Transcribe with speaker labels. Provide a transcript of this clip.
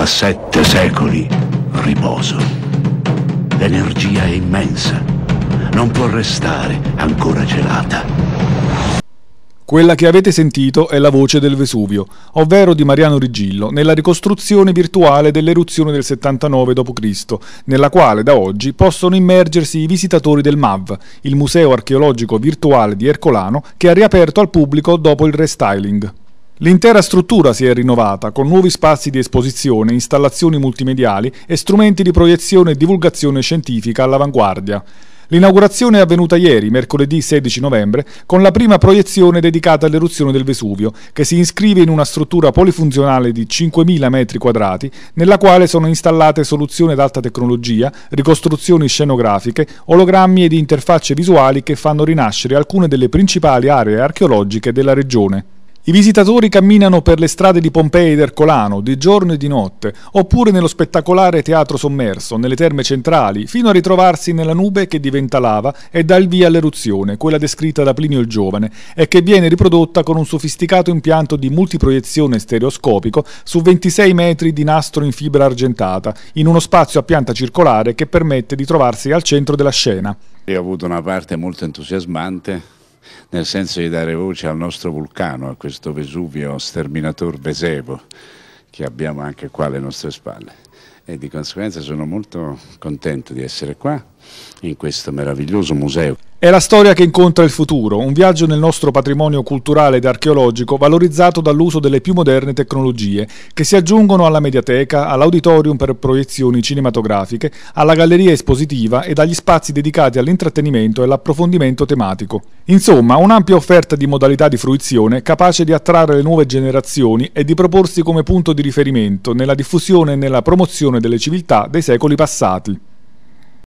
Speaker 1: da sette secoli riposo. L'energia è immensa, non
Speaker 2: può restare ancora gelata. Quella che avete sentito è la voce del Vesuvio, ovvero di Mariano Rigillo, nella ricostruzione virtuale dell'eruzione del 79 d.C., nella quale da oggi possono immergersi i visitatori del MAV, il Museo archeologico virtuale di Ercolano, che ha riaperto al pubblico dopo il restyling. L'intera struttura si è rinnovata con nuovi spazi di esposizione, installazioni multimediali e strumenti di proiezione e divulgazione scientifica all'avanguardia. L'inaugurazione è avvenuta ieri, mercoledì 16 novembre, con la prima proiezione dedicata all'eruzione del Vesuvio, che si iscrive in una struttura polifunzionale di 5.000 m2, nella quale sono installate soluzioni ad alta tecnologia, ricostruzioni scenografiche, ologrammi ed interfacce visuali che fanno rinascere alcune delle principali aree archeologiche della regione. I visitatori camminano per le strade di Pompei ed Ercolano, di giorno e di notte, oppure nello spettacolare teatro sommerso, nelle terme centrali, fino a ritrovarsi nella nube che diventa lava e dà il via all'eruzione, quella descritta da Plinio il Giovane, e che viene riprodotta con un sofisticato impianto di multiproiezione stereoscopico su 26 metri di nastro in fibra argentata, in uno spazio a pianta circolare che permette di trovarsi al centro della scena.
Speaker 1: Io ho avuto una parte molto entusiasmante nel senso di dare voce al nostro vulcano, a questo Vesuvio sterminator vesevo che abbiamo anche qua alle nostre spalle e di conseguenza sono molto contento di essere qua in questo meraviglioso
Speaker 2: museo. È la storia che incontra il futuro, un viaggio nel nostro patrimonio culturale ed archeologico valorizzato dall'uso delle più moderne tecnologie che si aggiungono alla mediateca, all'auditorium per proiezioni cinematografiche, alla galleria espositiva e agli spazi dedicati all'intrattenimento e all'approfondimento tematico. Insomma, un'ampia offerta di modalità di fruizione capace di attrarre le nuove generazioni e di proporsi come punto di riferimento nella diffusione e nella promozione promozione delle civiltà dei secoli passati.